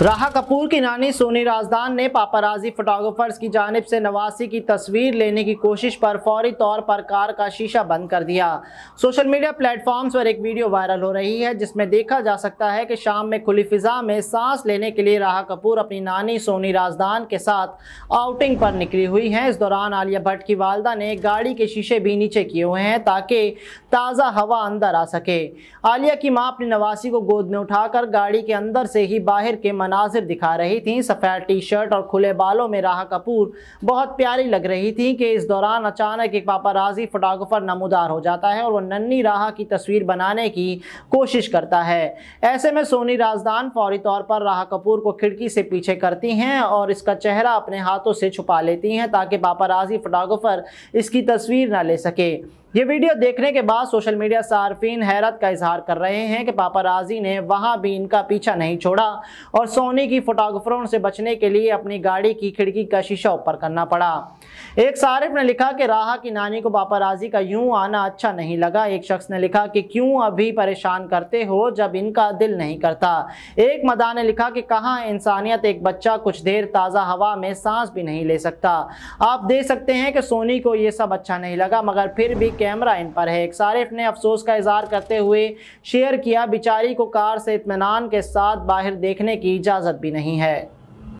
राहा कपूर की नानी सोनी राजदान ने पापाराजी फोटोग्राफर्स की जानब से नवासी की तस्वीर लेने की कोशिश पर फौरी तौर पर कार का शीशा बंद कर दिया सोशल मीडिया प्लेटफॉर्म्स पर एक वीडियो वायरल हो रही है जिसमें देखा जा सकता है कि शाम में खुली फिजा में सांस लेने के लिए राहा कपूर अपनी नानी सोनी राजदान के साथ आउटिंग पर निकली हुई हैं इस दौरान आलिया भट्ट की वालदा ने गाड़ी के शीशे भी नीचे किए हुए हैं ताकि ताज़ा हवा अंदर आ सके आलिया की माँ अपनी नवासी को गोद में उठाकर गाड़ी के अंदर से ही बाहर के मनाजिर दिखा रही थी सफ़ेद टी शर्ट और खुले बालों में राह कपूर बहुत प्यारी लग रही थी कि इस दौरान अचानक एक पापाराजी फोटोग्राफर नमोदार हो जाता है और वह नन्नी राह की तस्वीर बनाने की कोशिश करता है ऐसे में सोनी राजदान फौरी तौर पर राह कपूर को खिड़की से पीछे करती हैं और इसका चेहरा अपने हाथों से छुपा लेती हैं ताकि पापाराजी फोटोग्राफर इसकी तस्वीर ना ले सके ये वीडियो देखने के बाद सोशल मीडिया सार्फिन हैरत का इजहार कर रहे हैं कि पापाराजी ने वहां भी इनका पीछा नहीं छोड़ा और सोनी की फोटोग्राफरों से बचने के लिए अपनी गाड़ी की खिड़की का शीशा ऊपर करना पड़ा एक सारिफ ने लिखा कि राह की नानी को पापाराजी का यूं आना अच्छा नहीं लगा एक शख्स ने लिखा कि क्यों अभी परेशान करते हो जब इनका दिल नहीं करता एक मदा ने लिखा कि कहाँ इंसानियत एक बच्चा कुछ देर ताज़ा हवा में सांस भी नहीं ले सकता आप देख सकते हैं कि सोनी को ये सब अच्छा नहीं लगा मगर फिर भी कैमरा इन पर है एक सारिफ ने अफसोस का इजहार करते हुए शेयर किया बिचारी को कार से इतमान के साथ बाहर देखने की इजाज़त भी नहीं है